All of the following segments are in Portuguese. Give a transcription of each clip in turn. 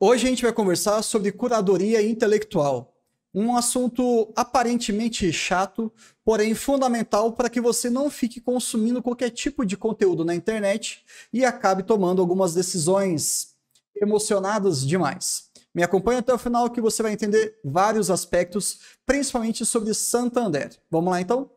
Hoje a gente vai conversar sobre curadoria intelectual, um assunto aparentemente chato, porém fundamental para que você não fique consumindo qualquer tipo de conteúdo na internet e acabe tomando algumas decisões emocionadas demais. Me acompanhe até o final que você vai entender vários aspectos, principalmente sobre Santander. Vamos lá então?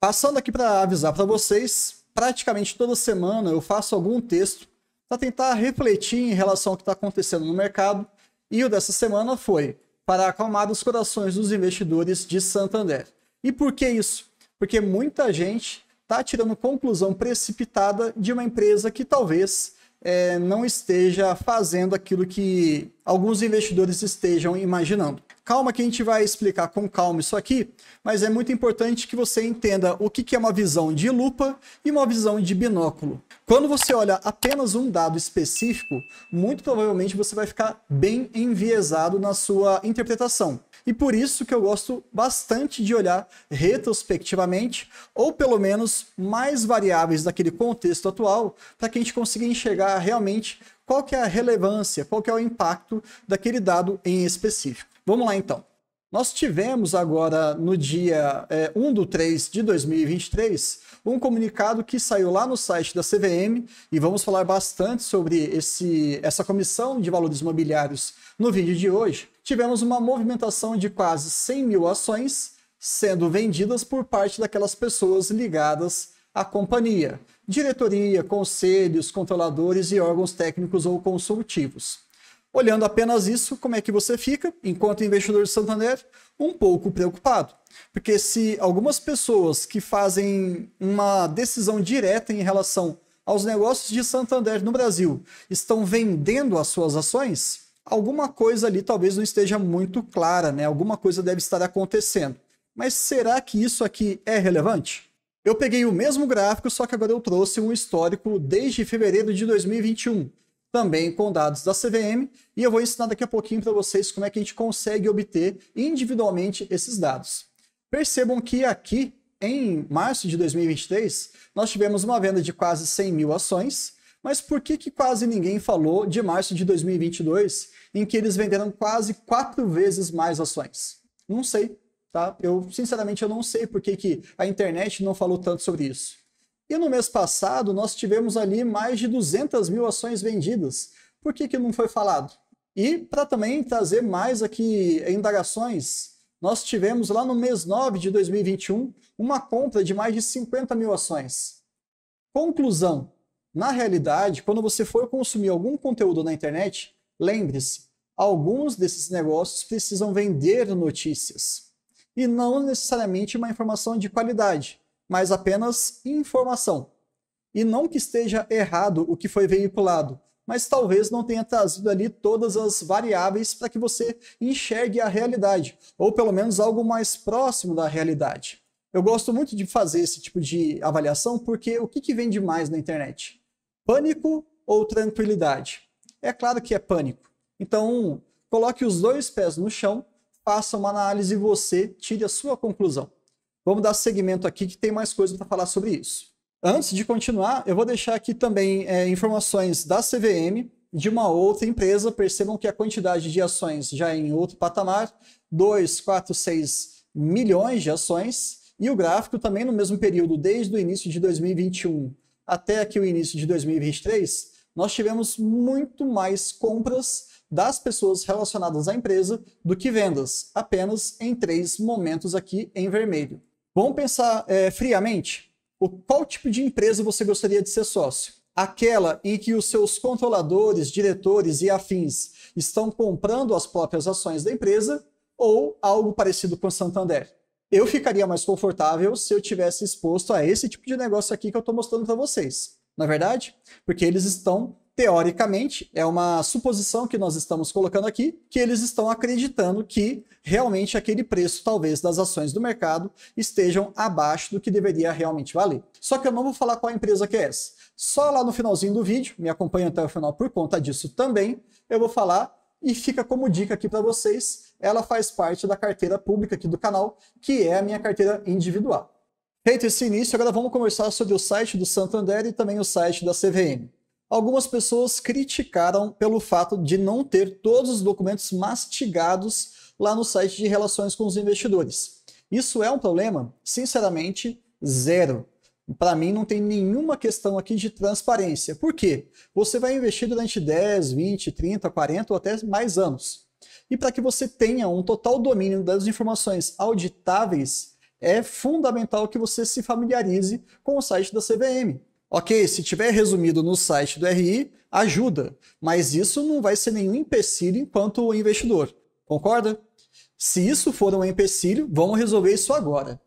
Passando aqui para avisar para vocês, praticamente toda semana eu faço algum texto para tentar refletir em relação ao que está acontecendo no mercado. E o dessa semana foi para acalmar os corações dos investidores de Santander. E por que isso? Porque muita gente está tirando conclusão precipitada de uma empresa que talvez é, não esteja fazendo aquilo que alguns investidores estejam imaginando. Calma que a gente vai explicar com calma isso aqui, mas é muito importante que você entenda o que é uma visão de lupa e uma visão de binóculo. Quando você olha apenas um dado específico, muito provavelmente você vai ficar bem enviesado na sua interpretação. E por isso que eu gosto bastante de olhar retrospectivamente, ou pelo menos mais variáveis daquele contexto atual, para que a gente consiga enxergar realmente qual que é a relevância, qual que é o impacto daquele dado em específico. Vamos lá então. Nós tivemos agora, no dia é, 1 de 3 de 2023, um comunicado que saiu lá no site da CVM e vamos falar bastante sobre esse, essa comissão de valores imobiliários no vídeo de hoje. Tivemos uma movimentação de quase 100 mil ações sendo vendidas por parte daquelas pessoas ligadas à companhia, diretoria, conselhos, controladores e órgãos técnicos ou consultivos. Olhando apenas isso, como é que você fica, enquanto investidor de Santander, um pouco preocupado? Porque se algumas pessoas que fazem uma decisão direta em relação aos negócios de Santander no Brasil estão vendendo as suas ações, alguma coisa ali talvez não esteja muito clara, né? Alguma coisa deve estar acontecendo. Mas será que isso aqui é relevante? Eu peguei o mesmo gráfico, só que agora eu trouxe um histórico desde fevereiro de 2021 também com dados da CVM, e eu vou ensinar daqui a pouquinho para vocês como é que a gente consegue obter individualmente esses dados. Percebam que aqui, em março de 2023, nós tivemos uma venda de quase 100 mil ações, mas por que, que quase ninguém falou de março de 2022, em que eles venderam quase quatro vezes mais ações? Não sei, tá? Eu, sinceramente, eu não sei por que, que a internet não falou tanto sobre isso. E no mês passado, nós tivemos ali mais de 200 mil ações vendidas. Por que, que não foi falado? E para também trazer mais aqui indagações, nós tivemos lá no mês 9 de 2021 uma compra de mais de 50 mil ações. Conclusão: na realidade, quando você for consumir algum conteúdo na internet, lembre-se, alguns desses negócios precisam vender notícias e não necessariamente uma informação de qualidade mas apenas informação. E não que esteja errado o que foi veiculado, mas talvez não tenha trazido ali todas as variáveis para que você enxergue a realidade, ou pelo menos algo mais próximo da realidade. Eu gosto muito de fazer esse tipo de avaliação porque o que, que vende mais na internet? Pânico ou tranquilidade? É claro que é pânico. Então, coloque os dois pés no chão, faça uma análise e você tire a sua conclusão. Vamos dar segmento aqui que tem mais coisa para falar sobre isso. Antes de continuar, eu vou deixar aqui também é, informações da CVM de uma outra empresa. Percebam que a quantidade de ações já é em outro patamar, 2, 4, 6 milhões de ações. E o gráfico também no mesmo período, desde o início de 2021 até aqui o início de 2023, nós tivemos muito mais compras das pessoas relacionadas à empresa do que vendas, apenas em três momentos aqui em vermelho. Vamos pensar é, friamente? O, qual tipo de empresa você gostaria de ser sócio? Aquela em que os seus controladores, diretores e afins estão comprando as próprias ações da empresa ou algo parecido com Santander? Eu ficaria mais confortável se eu tivesse exposto a esse tipo de negócio aqui que eu estou mostrando para vocês. Na é verdade, porque eles estão teoricamente, é uma suposição que nós estamos colocando aqui, que eles estão acreditando que realmente aquele preço, talvez, das ações do mercado estejam abaixo do que deveria realmente valer. Só que eu não vou falar qual empresa que é essa. Só lá no finalzinho do vídeo, me acompanha até o final por conta disso também, eu vou falar e fica como dica aqui para vocês, ela faz parte da carteira pública aqui do canal, que é a minha carteira individual. Feito esse início, agora vamos conversar sobre o site do Santander e também o site da CVM algumas pessoas criticaram pelo fato de não ter todos os documentos mastigados lá no site de relações com os investidores. Isso é um problema? Sinceramente, zero. Para mim, não tem nenhuma questão aqui de transparência. Por quê? Você vai investir durante 10, 20, 30, 40 ou até mais anos. E para que você tenha um total domínio das informações auditáveis, é fundamental que você se familiarize com o site da CVM. Ok, se tiver resumido no site do RI, ajuda, mas isso não vai ser nenhum empecilho enquanto o investidor, concorda? Se isso for um empecilho, vamos resolver isso agora.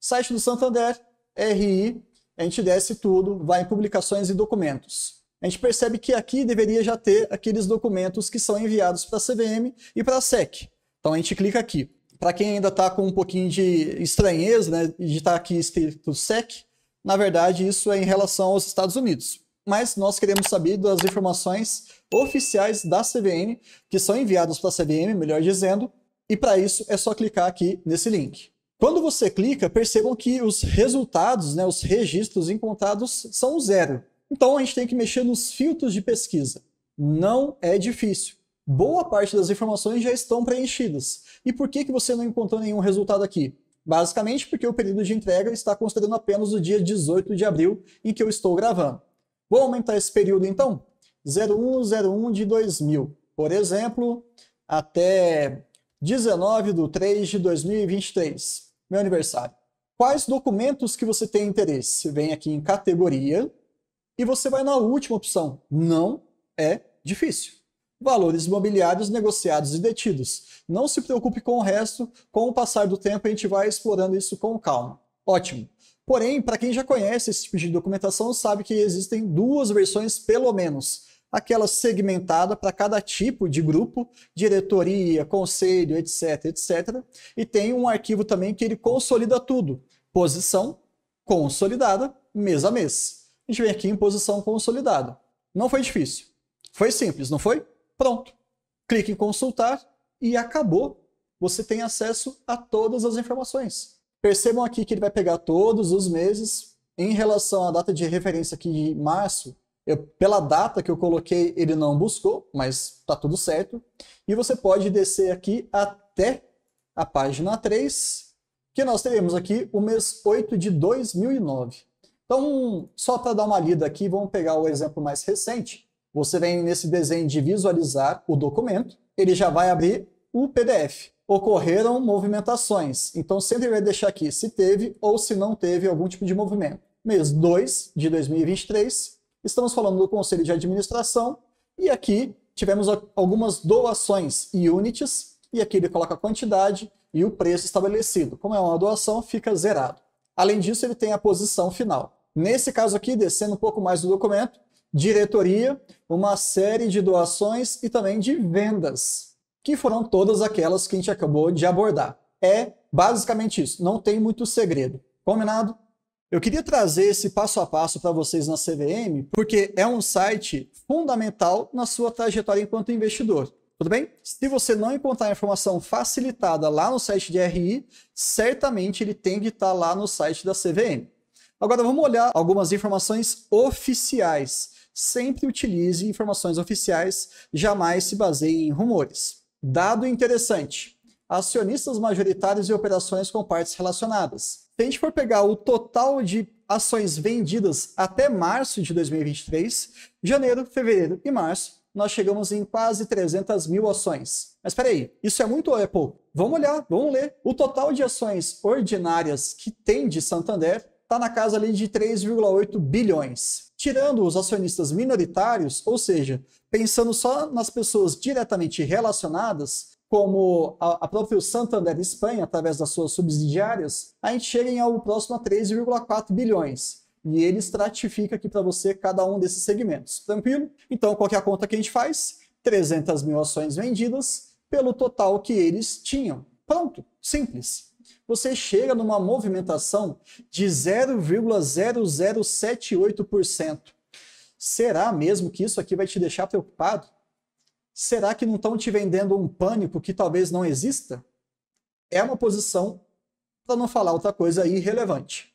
Site do Santander, RI, a gente desce tudo, vai em publicações e documentos. A gente percebe que aqui deveria já ter aqueles documentos que são enviados para a CVM e para a SEC. Então a gente clica aqui. Para quem ainda está com um pouquinho de estranheza né, de estar tá aqui escrito SEC, na verdade, isso é em relação aos Estados Unidos. Mas nós queremos saber das informações oficiais da CVM, que são enviadas para a CVM, melhor dizendo, e para isso é só clicar aqui nesse link. Quando você clica, percebam que os resultados, né, os registros encontrados são zero. Então a gente tem que mexer nos filtros de pesquisa. Não é difícil. Boa parte das informações já estão preenchidas. E por que, que você não encontrou nenhum resultado aqui? Basicamente porque o período de entrega está considerando apenas o dia 18 de abril em que eu estou gravando. Vou aumentar esse período então? 0101 de 2000, por exemplo, até 19 de 3 de 2023, meu aniversário. Quais documentos que você tem interesse? Vem aqui em categoria e você vai na última opção. Não é difícil valores imobiliários negociados e detidos. Não se preocupe com o resto, com o passar do tempo a gente vai explorando isso com calma. Ótimo. Porém, para quem já conhece esse tipo de documentação, sabe que existem duas versões pelo menos. Aquela segmentada para cada tipo de grupo, diretoria, conselho, etc, etc. E tem um arquivo também que ele consolida tudo. Posição consolidada, mês a mês. A gente vem aqui em posição consolidada. Não foi difícil. Foi simples, não foi? Pronto. Clique em consultar e acabou. Você tem acesso a todas as informações. Percebam aqui que ele vai pegar todos os meses. Em relação à data de referência aqui de março, eu, pela data que eu coloquei, ele não buscou, mas está tudo certo. E você pode descer aqui até a página 3, que nós teremos aqui o mês 8 de 2009. Então, só para dar uma lida aqui, vamos pegar o exemplo mais recente. Você vem nesse desenho de visualizar o documento, ele já vai abrir o PDF. Ocorreram movimentações, então sempre vai deixar aqui se teve ou se não teve algum tipo de movimento. Mês 2 de 2023, estamos falando do Conselho de Administração e aqui tivemos algumas doações e units e aqui ele coloca a quantidade e o preço estabelecido. Como é uma doação, fica zerado. Além disso, ele tem a posição final. Nesse caso aqui, descendo um pouco mais do documento, diretoria, uma série de doações e também de vendas, que foram todas aquelas que a gente acabou de abordar. É basicamente isso, não tem muito segredo. Combinado? Eu queria trazer esse passo a passo para vocês na CVM, porque é um site fundamental na sua trajetória enquanto investidor. Tudo bem? Se você não encontrar informação facilitada lá no site de RI, certamente ele tem que estar tá lá no site da CVM. Agora vamos olhar algumas informações oficiais sempre utilize informações oficiais, jamais se baseie em rumores. Dado interessante: acionistas majoritários e operações com partes relacionadas. Se a gente for pegar o total de ações vendidas até março de 2023, janeiro, fevereiro e março, nós chegamos em quase 300 mil ações. Mas peraí, isso é muito Apple. Vamos olhar, vamos ler. O total de ações ordinárias que tem de Santander está na casa ali de 3,8 bilhões tirando os acionistas minoritários, ou seja, pensando só nas pessoas diretamente relacionadas, como a, a própria Santander Espanha, através das suas subsidiárias, a gente chega em algo próximo a 3,4 bilhões. E ele estratifica aqui para você cada um desses segmentos. Tranquilo? Então, qual é a conta que a gente faz? 300 mil ações vendidas pelo total que eles tinham. Pronto, simples você chega numa movimentação de 0,0078%. Será mesmo que isso aqui vai te deixar preocupado? Será que não estão te vendendo um pânico que talvez não exista? É uma posição, para não falar outra coisa, irrelevante.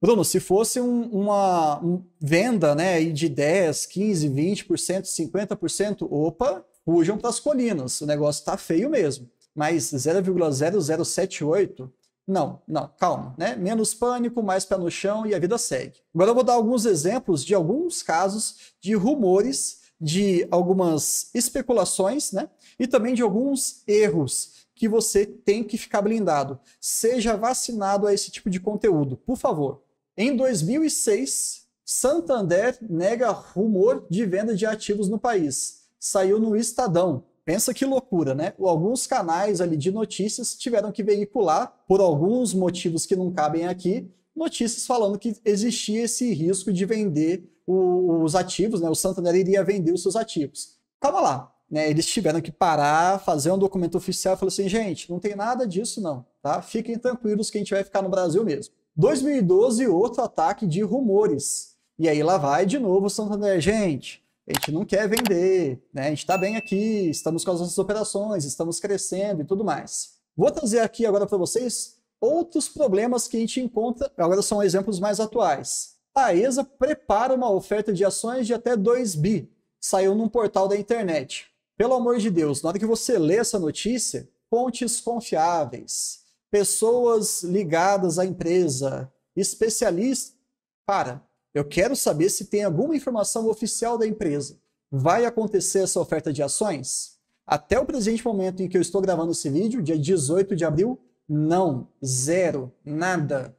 Bruno, se fosse um, uma um venda né, de 10, 15, 20%, 50%, opa, fujam para as colinas, o negócio está feio mesmo. Mas 0,0078 não, não, calma, né? Menos pânico, mais pé no chão e a vida segue. Agora eu vou dar alguns exemplos de alguns casos de rumores, de algumas especulações, né? E também de alguns erros que você tem que ficar blindado. Seja vacinado a esse tipo de conteúdo, por favor. Em 2006, Santander nega rumor de venda de ativos no país. Saiu no Estadão. Pensa que loucura, né? Alguns canais ali de notícias tiveram que veicular, por alguns motivos que não cabem aqui, notícias falando que existia esse risco de vender os ativos, né? O Santander iria vender os seus ativos. Calma lá, né? Eles tiveram que parar, fazer um documento oficial e falar assim, gente, não tem nada disso não, tá? Fiquem tranquilos que a gente vai ficar no Brasil mesmo. 2012, outro ataque de rumores. E aí lá vai de novo o Santander, gente, a gente não quer vender, né? a gente está bem aqui, estamos com as nossas operações, estamos crescendo e tudo mais. Vou trazer aqui agora para vocês outros problemas que a gente encontra, agora são exemplos mais atuais. A ESA prepara uma oferta de ações de até 2 bi, saiu num portal da internet. Pelo amor de Deus, na hora que você lê essa notícia, fontes confiáveis, pessoas ligadas à empresa, especialistas. Para, eu quero saber se tem alguma informação oficial da empresa. Vai acontecer essa oferta de ações? Até o presente momento em que eu estou gravando esse vídeo, dia 18 de abril, não, zero, nada.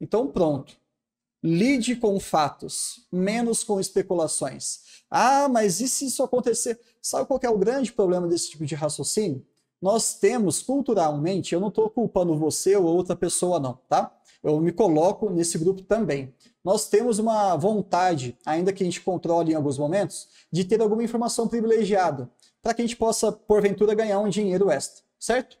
Então pronto. Lide com fatos, menos com especulações. Ah, mas e se isso acontecer? Sabe qual é o grande problema desse tipo de raciocínio? Nós temos culturalmente, eu não estou culpando você ou outra pessoa não, tá? Eu me coloco nesse grupo também nós temos uma vontade, ainda que a gente controle em alguns momentos, de ter alguma informação privilegiada, para que a gente possa, porventura, ganhar um dinheiro extra, certo?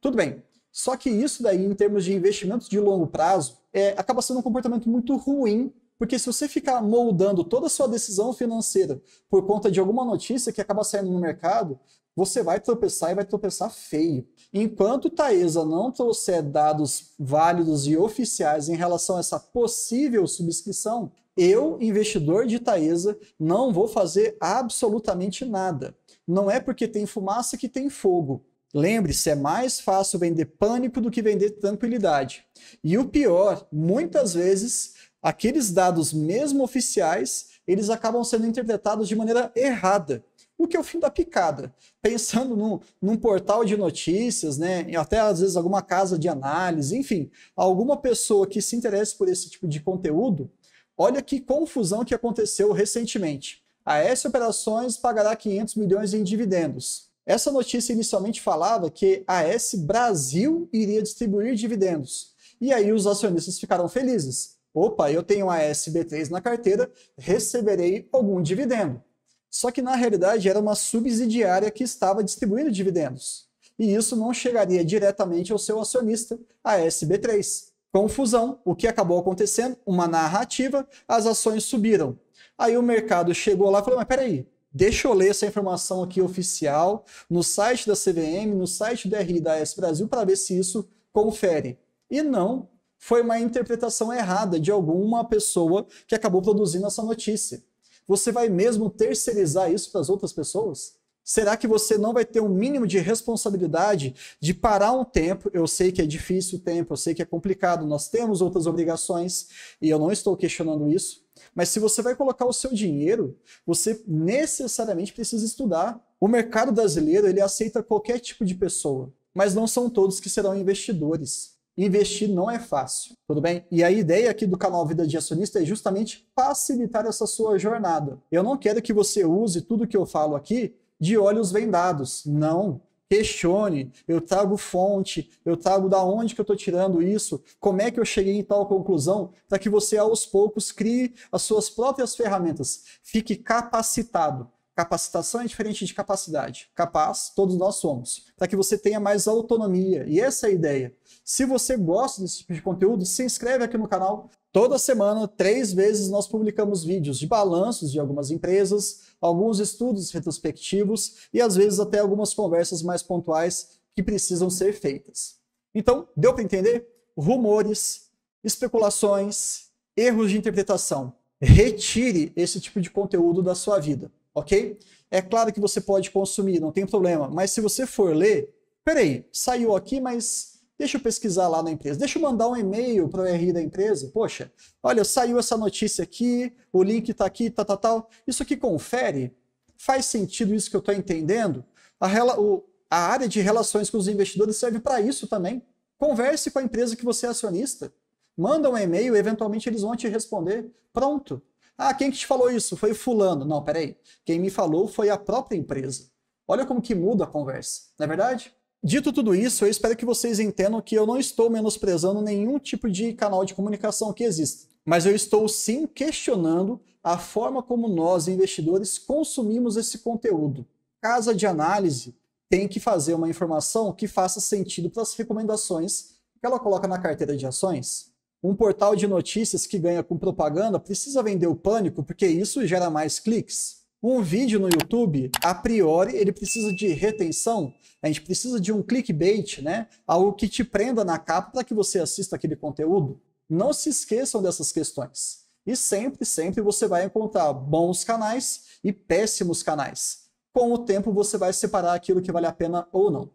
Tudo bem. Só que isso daí, em termos de investimentos de longo prazo, é, acaba sendo um comportamento muito ruim porque se você ficar moldando toda a sua decisão financeira por conta de alguma notícia que acaba saindo no mercado, você vai tropeçar e vai tropeçar feio. Enquanto Taesa não trouxer dados válidos e oficiais em relação a essa possível subscrição, eu, investidor de Taesa, não vou fazer absolutamente nada. Não é porque tem fumaça que tem fogo. Lembre-se, é mais fácil vender pânico do que vender tranquilidade. E o pior, muitas vezes, aqueles dados mesmo oficiais, eles acabam sendo interpretados de maneira errada. O que é o fim da picada? Pensando num, num portal de notícias, né, até às vezes alguma casa de análise, enfim, alguma pessoa que se interesse por esse tipo de conteúdo, olha que confusão que aconteceu recentemente. A S Operações pagará 500 milhões em dividendos. Essa notícia inicialmente falava que a S Brasil iria distribuir dividendos. E aí os acionistas ficaram felizes opa, eu tenho a SB3 na carteira, receberei algum dividendo. Só que na realidade era uma subsidiária que estava distribuindo dividendos. E isso não chegaria diretamente ao seu acionista, a SB3. Confusão. O que acabou acontecendo? Uma narrativa, as ações subiram. Aí o mercado chegou lá e falou: Mas peraí, deixa eu ler essa informação aqui oficial no site da CVM, no site do RI da S Brasil, para ver se isso confere. E não, foi uma interpretação errada de alguma pessoa que acabou produzindo essa notícia. Você vai mesmo terceirizar isso para as outras pessoas? Será que você não vai ter um mínimo de responsabilidade de parar um tempo? Eu sei que é difícil o tempo, eu sei que é complicado, nós temos outras obrigações e eu não estou questionando isso. Mas se você vai colocar o seu dinheiro, você necessariamente precisa estudar. O mercado brasileiro ele aceita qualquer tipo de pessoa, mas não são todos que serão investidores. Investir não é fácil, tudo bem? E a ideia aqui do canal Vida de Acionista é justamente facilitar essa sua jornada. Eu não quero que você use tudo que eu falo aqui de olhos vendados. Não. Questione, eu trago fonte, eu trago da onde que eu estou tirando isso, como é que eu cheguei em tal conclusão, para que você aos poucos crie as suas próprias ferramentas, fique capacitado. Capacitação é diferente de capacidade. Capaz, todos nós somos, para que você tenha mais autonomia. E essa é a ideia. Se você gosta desse tipo de conteúdo, se inscreve aqui no canal. Toda semana, três vezes, nós publicamos vídeos de balanços de algumas empresas, alguns estudos retrospectivos e às vezes até algumas conversas mais pontuais que precisam ser feitas. Então, deu para entender? Rumores, especulações, erros de interpretação. Retire esse tipo de conteúdo da sua vida ok? É claro que você pode consumir, não tem problema, mas se você for ler, peraí, saiu aqui, mas deixa eu pesquisar lá na empresa, deixa eu mandar um e-mail para o RI da empresa, poxa, olha, saiu essa notícia aqui, o link está aqui, tal, tal, tal, isso aqui confere, faz sentido isso que eu estou entendendo? A, rela, o, a área de relações com os investidores serve para isso também. Converse com a empresa que você é acionista. Manda um e-mail, eventualmente eles vão te responder. Pronto. Ah, quem que te falou isso? Foi fulano. Não, peraí. Quem me falou foi a própria empresa. Olha como que muda a conversa, não é verdade? Dito tudo isso, eu espero que vocês entendam que eu não estou menosprezando nenhum tipo de canal de comunicação que exista, mas eu estou sim questionando a forma como nós, investidores, consumimos esse conteúdo. Casa de análise tem que fazer uma informação que faça sentido para as recomendações que ela coloca na carteira de ações um portal de notícias que ganha com propaganda precisa vender o pânico porque isso gera mais cliques. Um vídeo no YouTube, a priori, ele precisa de retenção. A gente precisa de um clickbait, né? Algo que te prenda na capa para que você assista aquele conteúdo. Não se esqueçam dessas questões. E sempre, sempre você vai encontrar bons canais e péssimos canais. Com o tempo você vai separar aquilo que vale a pena ou não.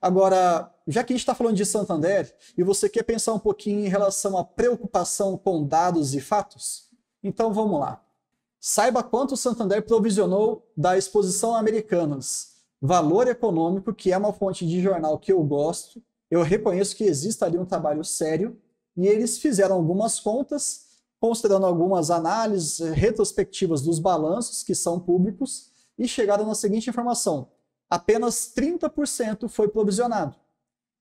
Agora, já que a gente está falando de Santander e você quer pensar um pouquinho em relação à preocupação com dados e fatos, então vamos lá. Saiba quanto o Santander provisionou da exposição Americanas, valor econômico, que é uma fonte de jornal que eu gosto. Eu reconheço que existe ali um trabalho sério e eles fizeram algumas contas, considerando algumas análises retrospectivas dos balanços que são públicos e chegaram na seguinte informação: apenas 30% foi provisionado.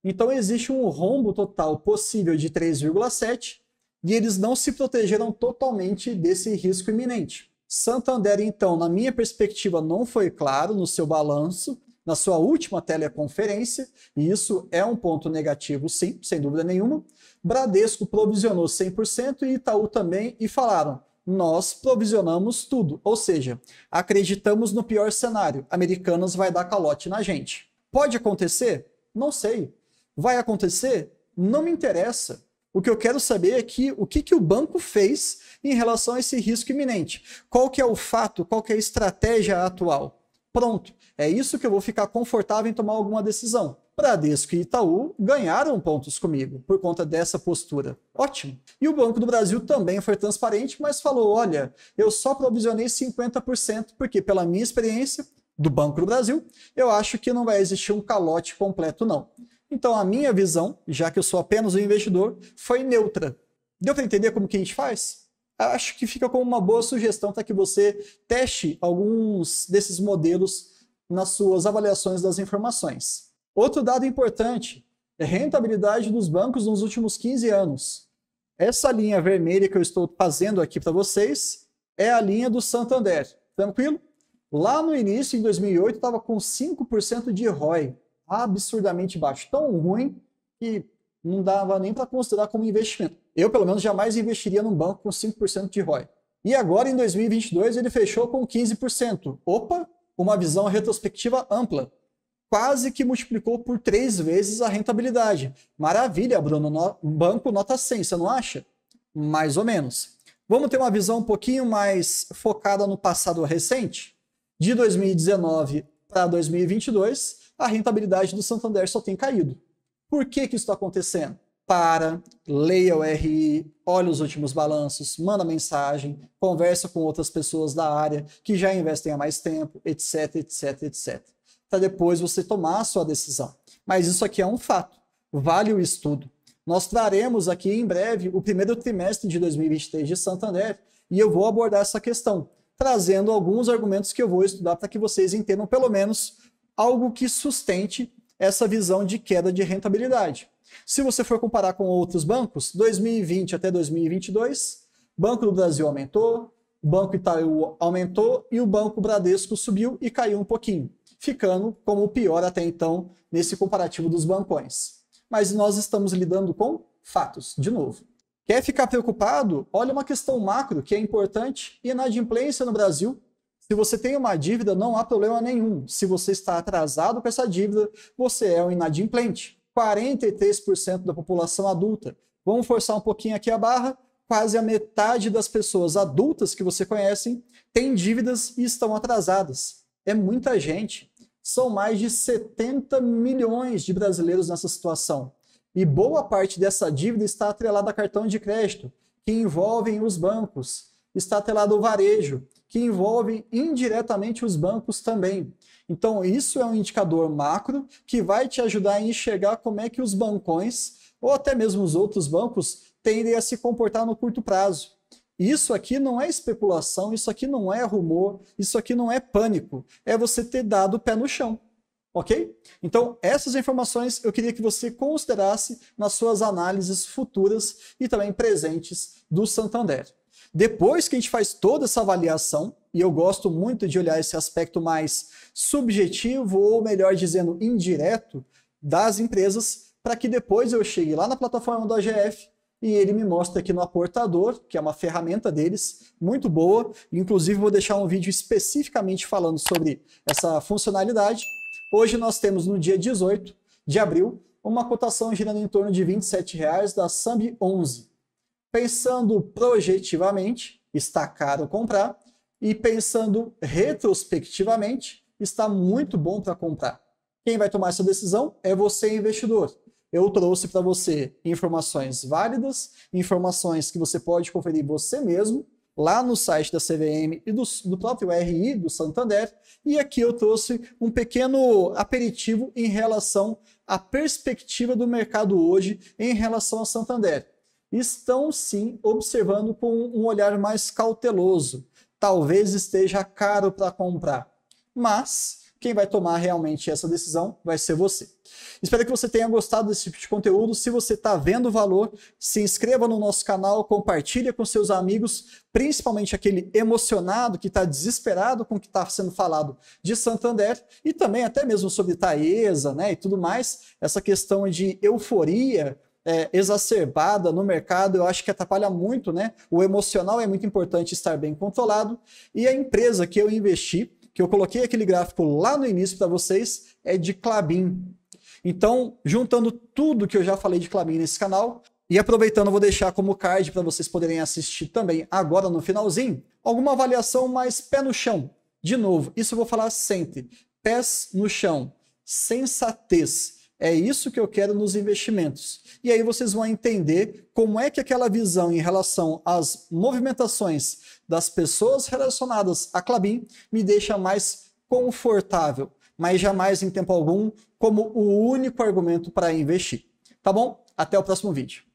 Então existe um rombo total possível de 3,7 e eles não se protegeram totalmente desse risco iminente. Santander, então, na minha perspectiva, não foi claro no seu balanço, na sua última teleconferência, e isso é um ponto negativo, sim, sem dúvida nenhuma. Bradesco provisionou 100% e Itaú também, e falaram: nós provisionamos tudo, ou seja, acreditamos no pior cenário, Americanas vai dar calote na gente. Pode acontecer? Não sei. Vai acontecer? Não me interessa. O que eu quero saber é que, o que, que o banco fez em relação a esse risco iminente. Qual que é o fato, qual que é a estratégia atual? Pronto, é isso que eu vou ficar confortável em tomar alguma decisão. Bradesco e Itaú ganharam pontos comigo por conta dessa postura. Ótimo. E o Banco do Brasil também foi transparente, mas falou: olha, eu só provisionei 50%, porque pela minha experiência do Banco do Brasil, eu acho que não vai existir um calote completo, não. Então, a minha visão, já que eu sou apenas um investidor, foi neutra. Deu para entender como que a gente faz? Acho que fica como uma boa sugestão para que você teste alguns desses modelos nas suas avaliações das informações. Outro dado importante é rentabilidade dos bancos nos últimos 15 anos. Essa linha vermelha que eu estou fazendo aqui para vocês é a linha do Santander. Tranquilo? Lá no início, em 2008, estava com 5% de ROI, absurdamente baixo, tão ruim que não dava nem para considerar como investimento. Eu, pelo menos, jamais investiria num banco com 5% de ROI. E agora, em 2022, ele fechou com 15%. Opa, uma visão retrospectiva ampla quase que multiplicou por três vezes a rentabilidade. Maravilha, Bruno, no, banco nota 100, você não acha? Mais ou menos. Vamos ter uma visão um pouquinho mais focada no passado recente? De 2019 para 2022, a rentabilidade do Santander só tem caído. Por que, que isso está acontecendo? Para, leia o RI, olha os últimos balanços, manda mensagem, conversa com outras pessoas da área que já investem há mais tempo, etc, etc, etc para depois você tomar a sua decisão. Mas isso aqui é um fato, vale o estudo. Nós traremos aqui em breve o primeiro trimestre de 2023 de Santander e eu vou abordar essa questão, trazendo alguns argumentos que eu vou estudar para que vocês entendam pelo menos algo que sustente essa visão de queda de rentabilidade. Se você for comparar com outros bancos, 2020 até 2022, Banco do Brasil aumentou, Banco Itaú aumentou e o Banco Bradesco subiu e caiu um pouquinho ficando como o pior até então nesse comparativo dos bancões. Mas nós estamos lidando com fatos, de novo. Quer ficar preocupado? Olha uma questão macro que é importante: inadimplência no Brasil. Se você tem uma dívida, não há problema nenhum. Se você está atrasado com essa dívida, você é um inadimplente. 43% da população adulta. Vamos forçar um pouquinho aqui a barra. Quase a metade das pessoas adultas que você conhece tem dívidas e estão atrasadas. É muita gente. São mais de 70 milhões de brasileiros nessa situação. E boa parte dessa dívida está atrelada a cartão de crédito, que envolvem os bancos, está atrelado ao varejo, que envolve indiretamente os bancos também. Então, isso é um indicador macro que vai te ajudar a enxergar como é que os bancões, ou até mesmo os outros bancos, tendem a se comportar no curto prazo. Isso aqui não é especulação, isso aqui não é rumor, isso aqui não é pânico. É você ter dado o pé no chão, ok? Então, essas informações eu queria que você considerasse nas suas análises futuras e também presentes do Santander. Depois que a gente faz toda essa avaliação, e eu gosto muito de olhar esse aspecto mais subjetivo, ou melhor dizendo, indireto, das empresas, para que depois eu chegue lá na plataforma do AGF e ele me mostra aqui no aportador, que é uma ferramenta deles, muito boa. Inclusive, vou deixar um vídeo especificamente falando sobre essa funcionalidade. Hoje nós temos, no dia 18 de abril, uma cotação girando em torno de R$ 27,00 da Samb 11. Pensando projetivamente, está caro comprar, e pensando retrospectivamente, está muito bom para comprar. Quem vai tomar essa decisão é você, investidor eu trouxe para você informações válidas, informações que você pode conferir você mesmo lá no site da CVM e do, do, próprio RI do Santander. E aqui eu trouxe um pequeno aperitivo em relação à perspectiva do mercado hoje em relação ao Santander. Estão sim observando com um olhar mais cauteloso. Talvez esteja caro para comprar, mas quem vai tomar realmente essa decisão vai ser você. Espero que você tenha gostado desse tipo de conteúdo. Se você está vendo valor, se inscreva no nosso canal, compartilhe com seus amigos, principalmente aquele emocionado que está desesperado com o que está sendo falado de Santander e também até mesmo sobre Taesa né, e tudo mais. Essa questão de euforia é, exacerbada no mercado, eu acho que atrapalha muito, né? O emocional é muito importante estar bem controlado e a empresa que eu investi que eu coloquei aquele gráfico lá no início para vocês é de Clabin. Então, juntando tudo que eu já falei de Clabin nesse canal, e aproveitando, vou deixar como card para vocês poderem assistir também agora no finalzinho, alguma avaliação mais pé no chão. De novo, isso eu vou falar sempre. Pés no chão, sensatez. É isso que eu quero nos investimentos. E aí vocês vão entender como é que aquela visão em relação às movimentações das pessoas relacionadas à Clabin me deixa mais confortável, mas jamais em tempo algum como o único argumento para investir. Tá bom? Até o próximo vídeo.